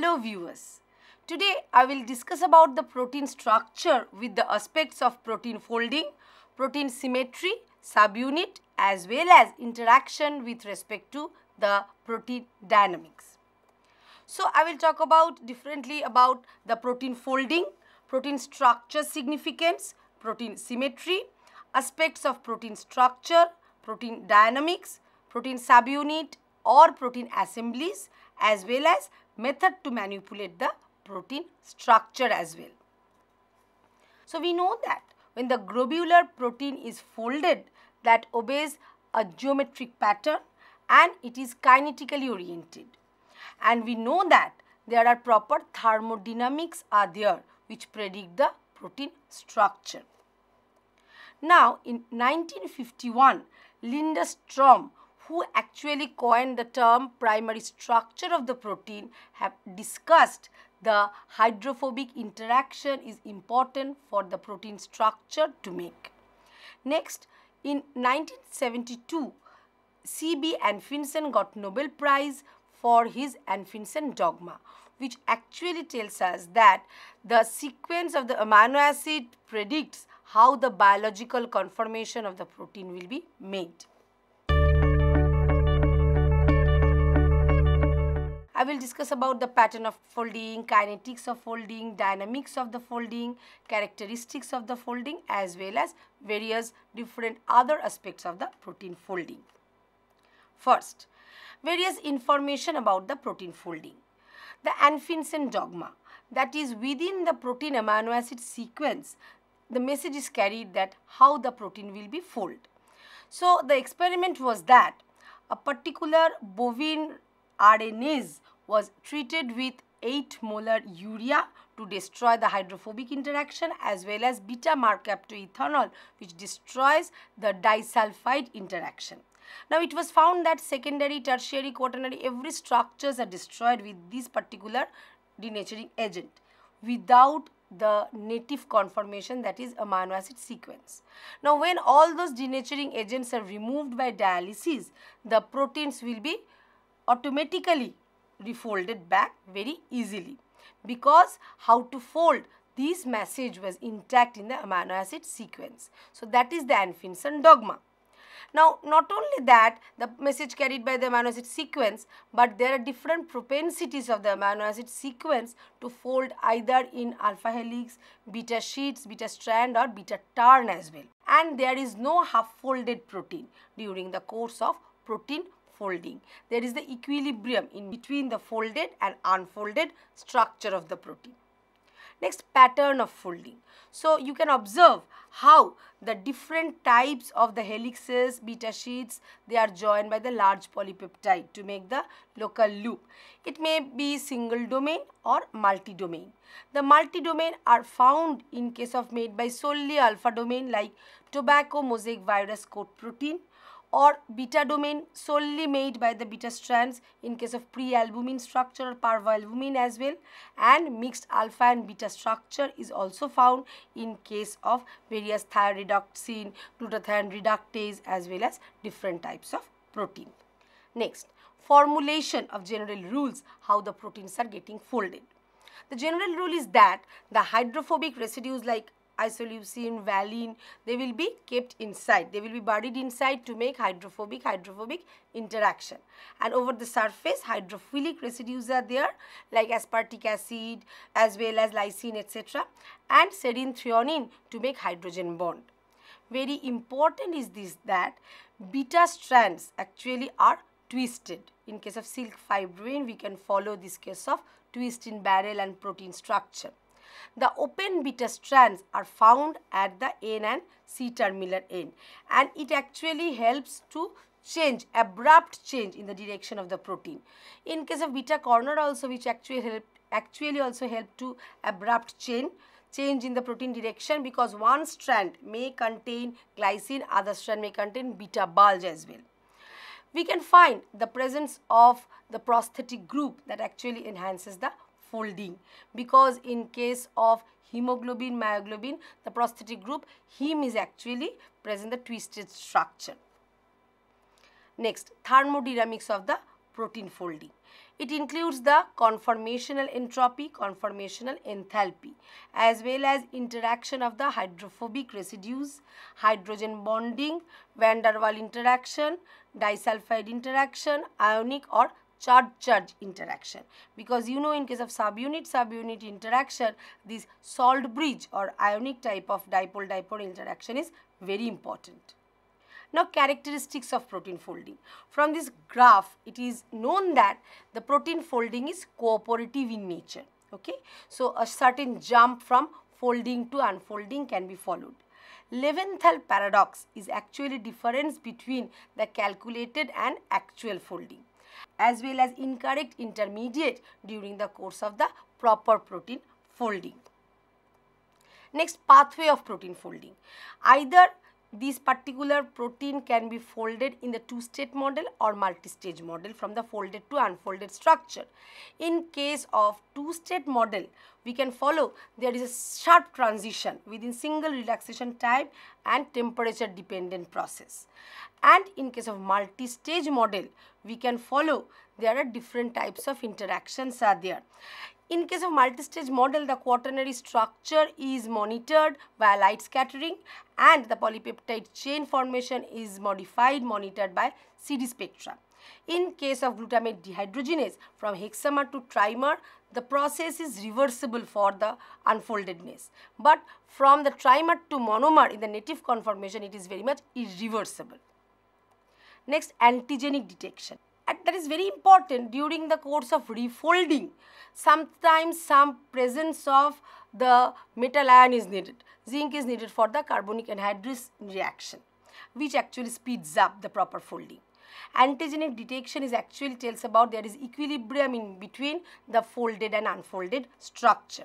Hello viewers. Today I will discuss about the protein structure with the aspects of protein folding, protein symmetry, subunit as well as interaction with respect to the protein dynamics. So I will talk about differently about the protein folding, protein structure significance, protein symmetry, aspects of protein structure, protein dynamics, protein subunit or protein assemblies as well as method to manipulate the protein structure as well. So we know that when the globular protein is folded that obeys a geometric pattern and it is kinetically oriented. And we know that there are proper thermodynamics are there which predict the protein structure. Now in 1951, Lindstrom who actually coined the term primary structure of the protein have discussed the hydrophobic interaction is important for the protein structure to make. Next, in 1972, C.B. Anfinsen got Nobel Prize for his Anfinsen dogma, which actually tells us that the sequence of the amino acid predicts how the biological conformation of the protein will be made. I will discuss about the pattern of folding, kinetics of folding, dynamics of the folding, characteristics of the folding as well as various different other aspects of the protein folding. First, various information about the protein folding. The Anfinsen dogma that is within the protein amino acid sequence the message is carried that how the protein will be folded. So the experiment was that a particular bovine RNase was treated with 8 molar urea to destroy the hydrophobic interaction as well as beta markup to ethanol which destroys the disulfide interaction. Now it was found that secondary, tertiary, quaternary every structures are destroyed with this particular denaturing agent without the native conformation that is amino acid sequence. Now when all those denaturing agents are removed by dialysis the proteins will be automatically refolded back very easily because how to fold this message was intact in the amino acid sequence. So that is the Anfinson dogma. Now not only that the message carried by the amino acid sequence but there are different propensities of the amino acid sequence to fold either in alpha helix, beta sheets, beta strand or beta turn as well. And there is no half folded protein during the course of protein folding. There is the equilibrium in between the folded and unfolded structure of the protein. Next, pattern of folding. So, you can observe how the different types of the helices, beta sheets, they are joined by the large polypeptide to make the local loop. It may be single domain or multi-domain. The multi-domain are found in case of made by solely alpha domain like tobacco mosaic virus coat protein, or beta domain solely made by the beta strands in case of pre-albumin structure or parvalbumin as well and mixed alpha and beta structure is also found in case of various thioreductine, glutathione reductase as well as different types of protein. Next, formulation of general rules how the proteins are getting folded. The general rule is that the hydrophobic residues like isoleucine, valine, they will be kept inside. They will be buried inside to make hydrophobic-hydrophobic interaction. And over the surface, hydrophilic residues are there like aspartic acid as well as lysine etc. and serine threonine to make hydrogen bond. Very important is this that beta strands actually are twisted. In case of silk fibrin, we can follow this case of twist in barrel and protein structure. The open beta strands are found at the N and C terminal end and it actually helps to change, abrupt change in the direction of the protein. In case of beta corner also which actually help, actually also help to abrupt change change in the protein direction because one strand may contain glycine, other strand may contain beta bulge as well. We can find the presence of the prosthetic group that actually enhances the folding because in case of hemoglobin myoglobin the prosthetic group heme is actually present the twisted structure next thermodynamics of the protein folding it includes the conformational entropy conformational enthalpy as well as interaction of the hydrophobic residues hydrogen bonding van der waal interaction disulfide interaction ionic or charge-charge interaction because you know in case of subunit-subunit interaction this salt bridge or ionic type of dipole-dipole interaction is very important. Now characteristics of protein folding. From this graph it is known that the protein folding is cooperative in nature. Okay, so a certain jump from folding to unfolding can be followed. Leventhal paradox is actually difference between the calculated and actual folding as well as incorrect intermediate during the course of the proper protein folding. Next pathway of protein folding. Either this particular protein can be folded in the two-state model or multi-stage model from the folded to unfolded structure. In case of two-state model, we can follow there is a sharp transition within single relaxation time and temperature dependent process. And in case of multi-stage model, we can follow there are different types of interactions are there. In case of multistage model, the quaternary structure is monitored by light scattering and the polypeptide chain formation is modified monitored by CD spectra. In case of glutamate dehydrogenase from hexamer to trimer, the process is reversible for the unfoldedness. But from the trimer to monomer in the native conformation, it is very much irreversible. Next, antigenic detection and that is very important during the course of refolding. Sometimes some presence of the metal ion is needed. Zinc is needed for the carbonic anhydrase reaction which actually speeds up the proper folding. Antigenic detection is actually tells about there is equilibrium in between the folded and unfolded structure.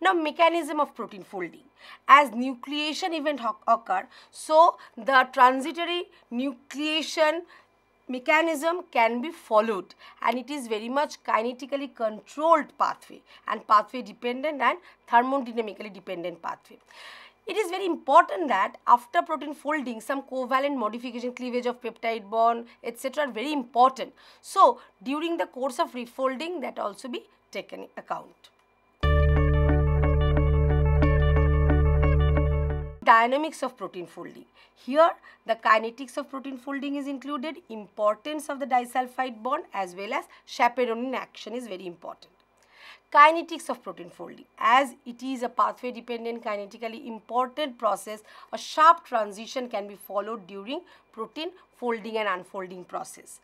Now mechanism of protein folding. As nucleation event occur, so the transitory nucleation mechanism can be followed and it is very much kinetically controlled pathway and pathway dependent and thermodynamically dependent pathway. It is very important that after protein folding, some covalent modification, cleavage of peptide bond, etc. are very important. So, during the course of refolding that also be taken account. dynamics of protein folding. Here the kinetics of protein folding is included, importance of the disulfide bond as well as chaperonin action is very important. Kinetics of protein folding as it is a pathway dependent kinetically important process a sharp transition can be followed during protein folding and unfolding process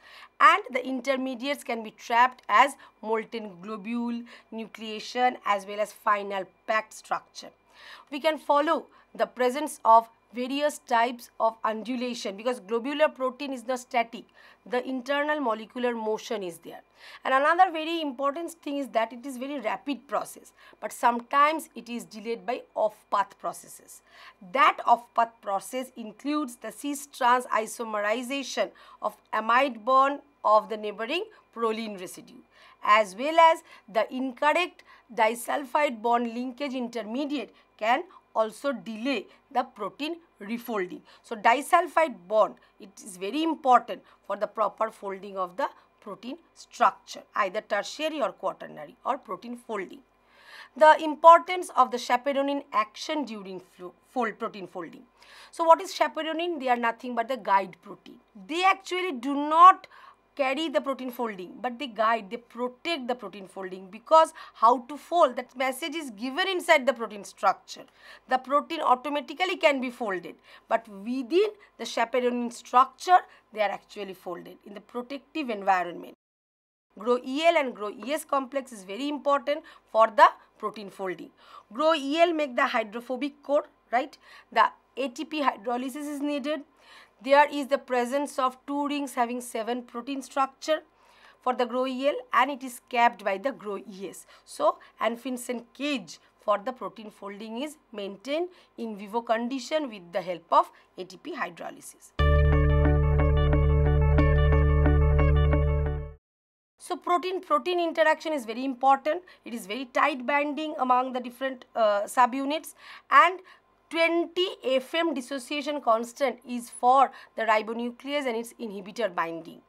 and the intermediates can be trapped as molten globule nucleation as well as final packed structure. We can follow the presence of various types of undulation because globular protein is not static the internal molecular motion is there and another very important thing is that it is very rapid process but sometimes it is delayed by off path processes that off path process includes the cis trans isomerization of amide bond of the neighboring proline residue as well as the incorrect disulfide bond linkage intermediate can also delay the protein refolding. So, disulfide bond, it is very important for the proper folding of the protein structure, either tertiary or quaternary or protein folding. The importance of the chaperonin action during fold, protein folding. So, what is chaperonin? They are nothing but the guide protein. They actually do not carry the protein folding but they guide they protect the protein folding because how to fold that message is given inside the protein structure the protein automatically can be folded but within the chaperonin structure they are actually folded in the protective environment grow el and grow es complex is very important for the protein folding grow el make the hydrophobic core right the atp hydrolysis is needed there is the presence of two rings having seven protein structure for the EL and it is capped by the ES. So, anfinsen cage for the protein folding is maintained in vivo condition with the help of ATP hydrolysis. So protein-protein interaction is very important. It is very tight binding among the different uh, subunits and 20 FM dissociation constant is for the ribonucleus and its inhibitor binding.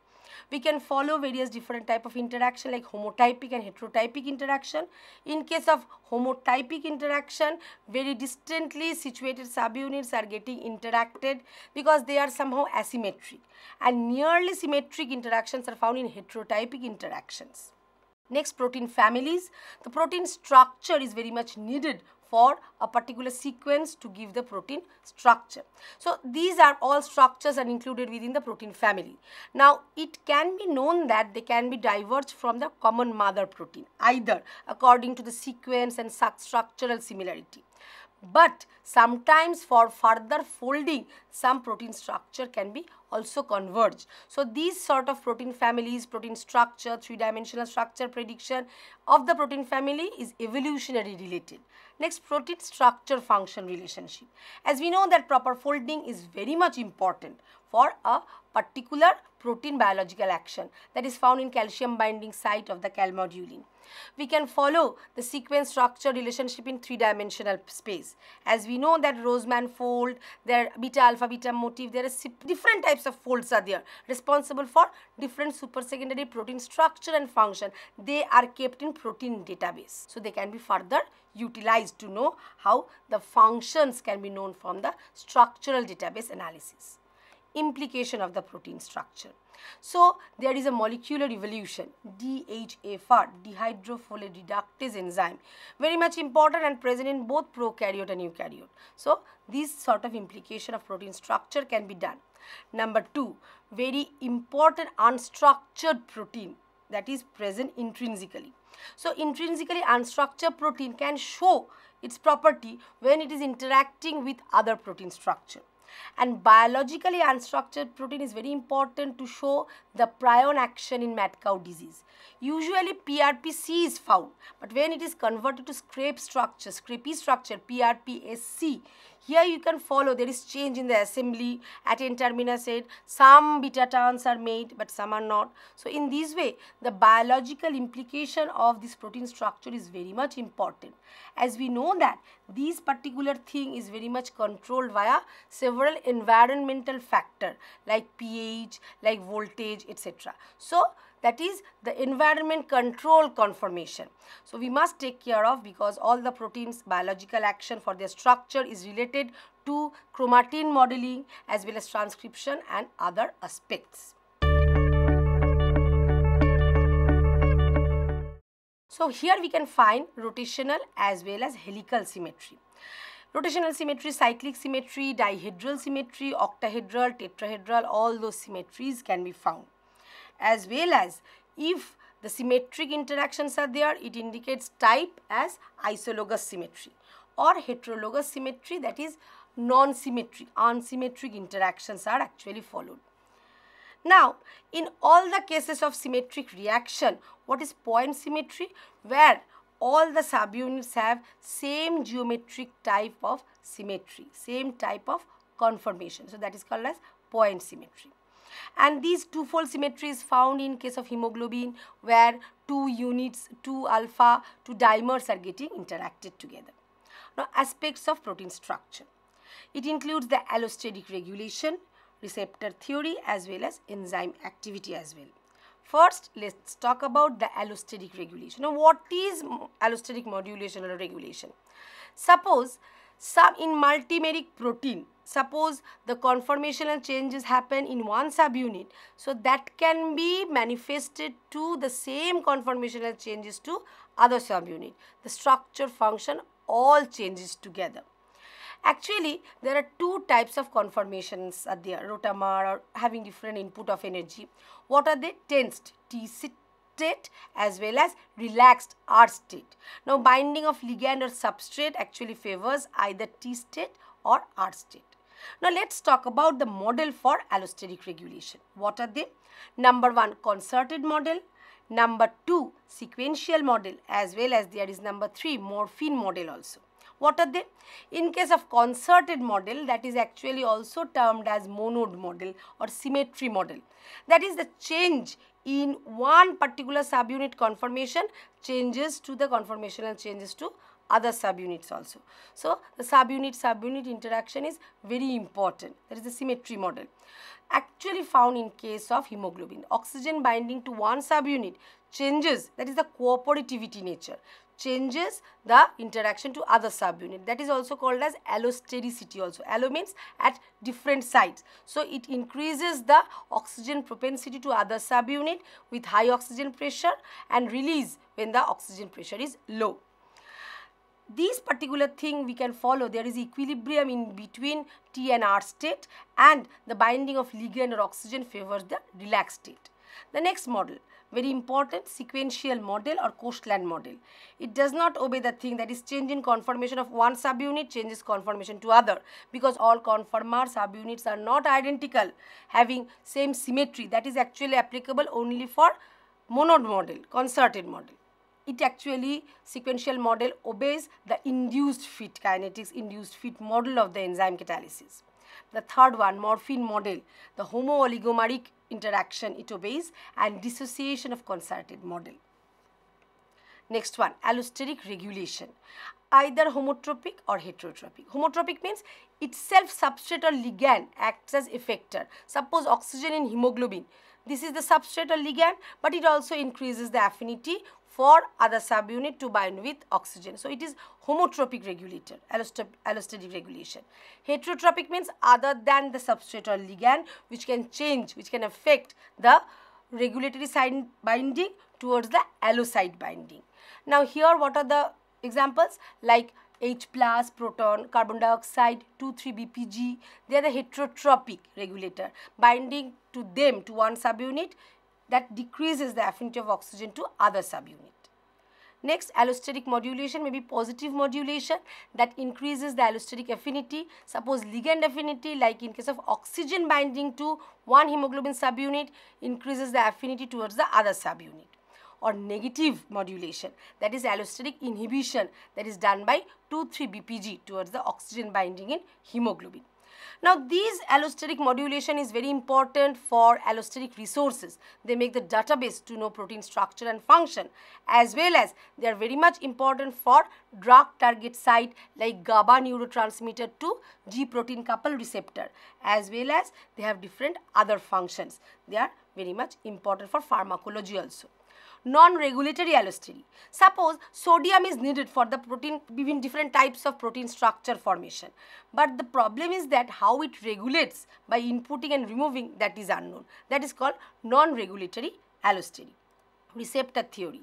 We can follow various different type of interaction like homotypic and heterotypic interaction. In case of homotypic interaction, very distantly situated subunits are getting interacted because they are somehow asymmetric and nearly symmetric interactions are found in heterotypic interactions. Next, protein families. The protein structure is very much needed for a particular sequence to give the protein structure. So, these are all structures are included within the protein family. Now, it can be known that they can be diverged from the common mother protein either according to the sequence and structural similarity. But sometimes for further folding, some protein structure can be also converge. So these sort of protein families, protein structure, three-dimensional structure prediction of the protein family is evolutionary related. Next, protein structure function relationship. As we know that proper folding is very much important for a particular protein biological action that is found in calcium binding site of the calmodulin. We can follow the sequence structure relationship in three-dimensional space. As we know that Roseman fold, their beta alpha beta motif, there are different types of folds are there responsible for different supersecondary protein structure and function. They are kept in protein database. So they can be further utilized to know how the functions can be known from the structural database analysis implication of the protein structure. So, there is a molecular evolution DHFR dehydrofolate reductase enzyme very much important and present in both prokaryote and eukaryote. So, this sort of implication of protein structure can be done. Number 2 very important unstructured protein that is present intrinsically. So intrinsically unstructured protein can show its property when it is interacting with other protein structure. And biologically unstructured protein is very important to show the prion action in mad cow disease. Usually PRPC is found, but when it is converted to scrape structure, scrapy structure, PRPSC here you can follow there is change in the assembly at interminus end. Some beta turns are made but some are not. So in this way the biological implication of this protein structure is very much important. As we know that this particular thing is very much controlled via several environmental factor like pH, like voltage etc. So that is the environment control conformation. So we must take care of because all the proteins biological action for their structure is related to chromatin modeling as well as transcription and other aspects. So here we can find rotational as well as helical symmetry. Rotational symmetry, cyclic symmetry, dihedral symmetry, octahedral, tetrahedral, all those symmetries can be found as well as if the symmetric interactions are there, it indicates type as isologous symmetry or heterologous symmetry that is non-symmetric, unsymmetric interactions are actually followed. Now, in all the cases of symmetric reaction, what is point symmetry? Where all the subunits have same geometric type of symmetry, same type of conformation. So, that is called as point symmetry and these twofold symmetry is found in case of hemoglobin where two units, two alpha, two dimers are getting interacted together. Now aspects of protein structure. It includes the allostatic regulation, receptor theory as well as enzyme activity as well. First, let's talk about the allostatic regulation. Now, what is allostatic modulation or regulation? Suppose some in multimeric protein, suppose the conformational changes happen in one subunit so that can be manifested to the same conformational changes to other subunit the structure function all changes together actually there are two types of conformations at the rotamer or having different input of energy what are they tensed t state as well as relaxed r state now binding of ligand or substrate actually favors either t state or R state. Now let's talk about the model for allosteric regulation. What are they? Number one, concerted model. Number two, sequential model as well as there is number three, morphine model also. What are they? In case of concerted model that is actually also termed as monod model or symmetry model. That is the change in one particular subunit conformation changes to the conformational changes to other subunits also. So, the subunit-subunit interaction is very important. That is the symmetry model. Actually found in case of hemoglobin. Oxygen binding to one subunit changes, that is the cooperativity nature, changes the interaction to other subunit. That is also called as allostericity also. Allo means at different sites. So, it increases the oxygen propensity to other subunit with high oxygen pressure and release when the oxygen pressure is low these particular thing we can follow there is equilibrium in between T and R state and the binding of ligand or oxygen favors the relaxed state. The next model very important sequential model or coastland model. It does not obey the thing that is change in conformation of one subunit changes conformation to other because all conformer subunits are not identical having same symmetry that is actually applicable only for monod model, concerted model it actually sequential model obeys the induced fit kinetics, induced fit model of the enzyme catalysis. The third one, morphine model, the homo-oligomeric interaction it obeys and dissociation of concerted model. Next one, allosteric regulation, either homotropic or heterotropic. Homotropic means itself substrate or ligand acts as effector. Suppose oxygen in hemoglobin, this is the substrate or ligand, but it also increases the affinity for other subunit to bind with oxygen. So, it is homotropic regulator, allostatic regulation. Heterotropic means other than the substrate or ligand which can change, which can affect the regulatory side binding towards the allocyte binding. Now, here what are the examples like H plus, proton, carbon dioxide, 2,3-BPG, they are the heterotropic regulator, binding to them, to one subunit, that decreases the affinity of oxygen to other subunit. Next, allosteric modulation may be positive modulation that increases the allosteric affinity. Suppose ligand affinity like in case of oxygen binding to one hemoglobin subunit increases the affinity towards the other subunit or negative modulation that is allosteric inhibition that is done by 2,3-BPG towards the oxygen binding in hemoglobin. Now these allosteric modulation is very important for allosteric resources. They make the database to know protein structure and function as well as they are very much important for drug target site like GABA neurotransmitter to G protein couple receptor as well as they have different other functions. They are very much important for pharmacology also non-regulatory allosteel. Suppose sodium is needed for the protein, between different types of protein structure formation. But the problem is that how it regulates by inputting and removing that is unknown. That is called non-regulatory allosteel. Receptor theory,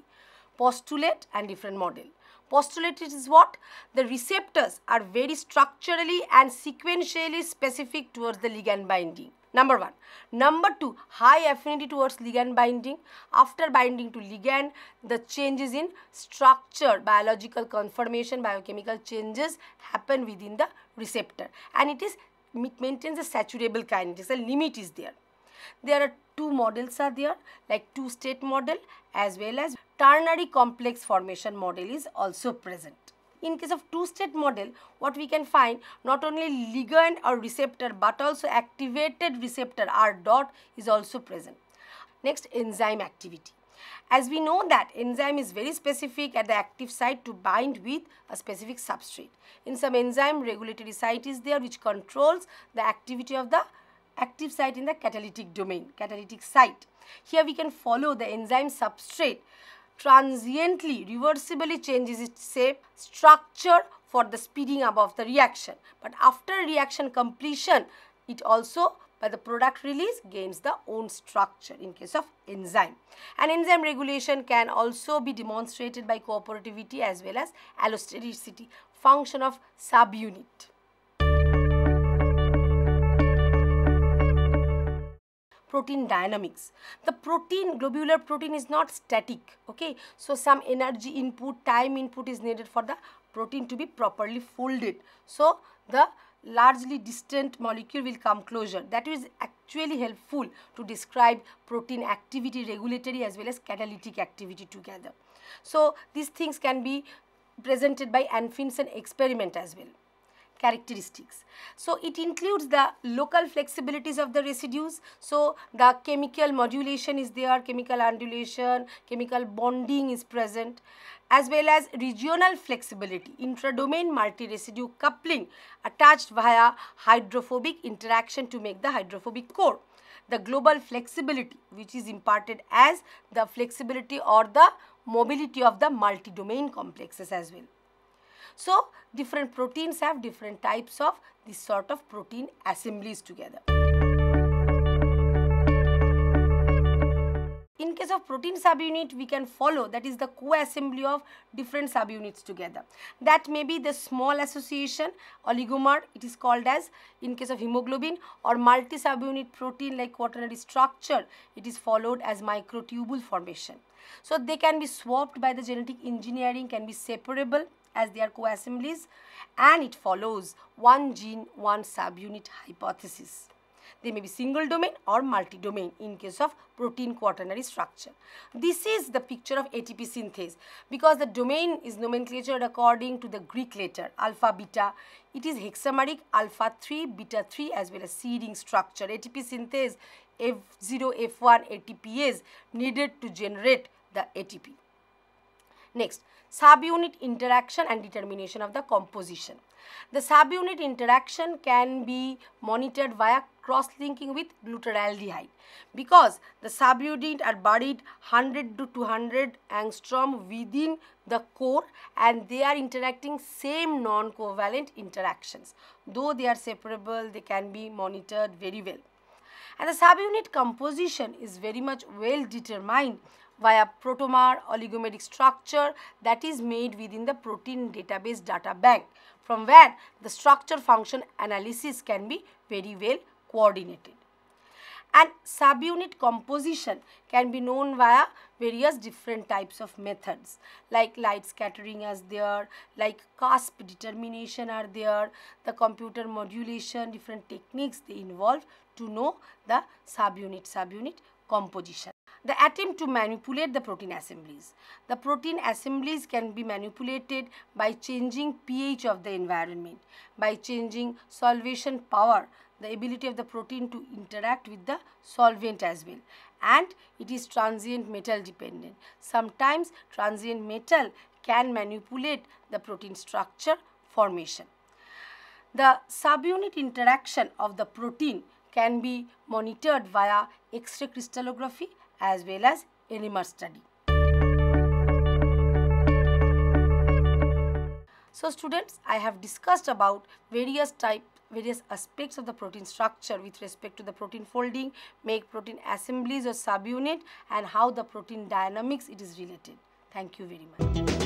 postulate and different model. Postulate is what? The receptors are very structurally and sequentially specific towards the ligand binding Number one. Number two, high affinity towards ligand binding. After binding to ligand, the changes in structure, biological conformation, biochemical changes happen within the receptor. And it is it maintains a saturable kinetics, a limit is there. There are two models are there like two state model as well as ternary complex formation model is also present. In case of two-state model, what we can find, not only ligand or receptor, but also activated receptor R dot is also present. Next, enzyme activity. As we know that enzyme is very specific at the active site to bind with a specific substrate. In some enzyme, regulatory site is there which controls the activity of the active site in the catalytic domain, catalytic site. Here we can follow the enzyme substrate transiently reversibly changes its shape structure for the speeding up of the reaction. But after reaction completion, it also by the product release gains the own structure in case of enzyme. And enzyme regulation can also be demonstrated by cooperativity as well as allostericity, function of subunit. protein dynamics. The protein, globular protein is not static, okay. So, some energy input, time input is needed for the protein to be properly folded. So, the largely distant molecule will come closer. That is actually helpful to describe protein activity, regulatory as well as catalytic activity together. So, these things can be presented by Anfinson experiment as well characteristics. So it includes the local flexibilities of the residues. So the chemical modulation is there, chemical undulation, chemical bonding is present as well as regional flexibility, intradomain multi-residue coupling attached via hydrophobic interaction to make the hydrophobic core. The global flexibility which is imparted as the flexibility or the mobility of the multi-domain complexes as well. So different proteins have different types of this sort of protein assemblies together. In case of protein subunit, we can follow that is the co-assembly of different subunits together. That may be the small association oligomer, it is called as in case of hemoglobin or multi-subunit protein like quaternary structure, it is followed as microtubule formation. So they can be swapped by the genetic engineering, can be separable as their co-assemblies and it follows one gene, one subunit hypothesis. They may be single domain or multi-domain in case of protein quaternary structure. This is the picture of ATP synthase because the domain is nomenclatured according to the Greek letter alpha beta. It is hexameric alpha 3 beta 3 as well as seeding structure. ATP synthase F0 F1 ATPase needed to generate the ATP. Next, subunit interaction and determination of the composition. The subunit interaction can be monitored via cross-linking with glutaraldehyde because the subunits are buried 100 to 200 angstrom within the core and they are interacting same non-covalent interactions. Though they are separable, they can be monitored very well. And the subunit composition is very much well determined via protomer oligomeric structure that is made within the protein database data bank from where the structure function analysis can be very well coordinated. And subunit composition can be known via various different types of methods like light scattering as there, like cusp determination are there, the computer modulation, different techniques they involve to know the subunit, subunit composition the attempt to manipulate the protein assemblies. The protein assemblies can be manipulated by changing pH of the environment, by changing solvation power, the ability of the protein to interact with the solvent as well. And it is transient metal dependent. Sometimes transient metal can manipulate the protein structure formation. The subunit interaction of the protein can be monitored via X-ray crystallography as well as animal study. So students, I have discussed about various type, various aspects of the protein structure with respect to the protein folding, make protein assemblies or subunit and how the protein dynamics it is related. Thank you very much.